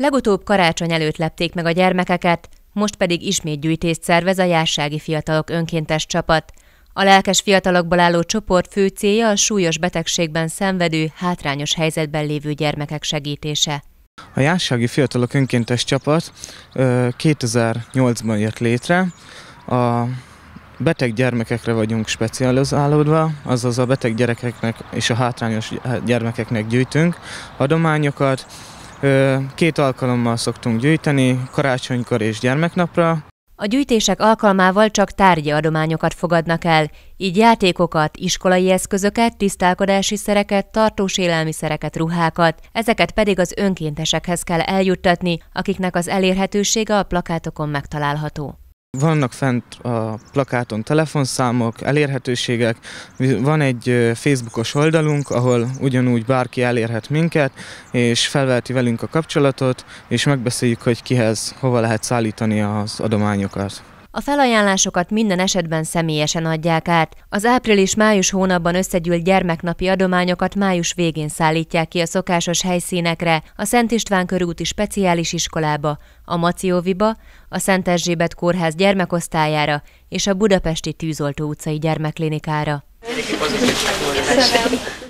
Legutóbb karácsony előtt lepték meg a gyermekeket, most pedig ismét gyűjtést szervez a jársági fiatalok önkéntes csapat. A lelkes fiatalokból álló csoport fő célja a súlyos betegségben szenvedő, hátrányos helyzetben lévő gyermekek segítése. A Jársági Fiatalok Önkéntes Csapat 2008-ban jött létre. A beteg gyermekekre vagyunk specializálódva, azaz a beteg gyerekeknek és a hátrányos gyermekeknek gyűjtünk adományokat, Két alkalommal szoktunk gyűjteni, karácsonykor és gyermeknapra. A gyűjtések alkalmával csak tárgyi adományokat fogadnak el, így játékokat, iskolai eszközöket, tisztálkodási szereket, tartós élelmiszereket, ruhákat, ezeket pedig az önkéntesekhez kell eljuttatni, akiknek az elérhetősége a plakátokon megtalálható. Vannak fent a plakáton telefonszámok, elérhetőségek, van egy Facebookos oldalunk, ahol ugyanúgy bárki elérhet minket, és felveheti velünk a kapcsolatot, és megbeszéljük, hogy kihez, hova lehet szállítani az adományokat. A felajánlásokat minden esetben személyesen adják át. Az április-május hónapban összegyűlt gyermeknapi adományokat május végén szállítják ki a szokásos helyszínekre, a Szent István körúti speciális iskolába, a Macióviba, a Szent Erzsébet kórház gyermekosztályára és a budapesti Tűzoltó utcai gyermekklinikára.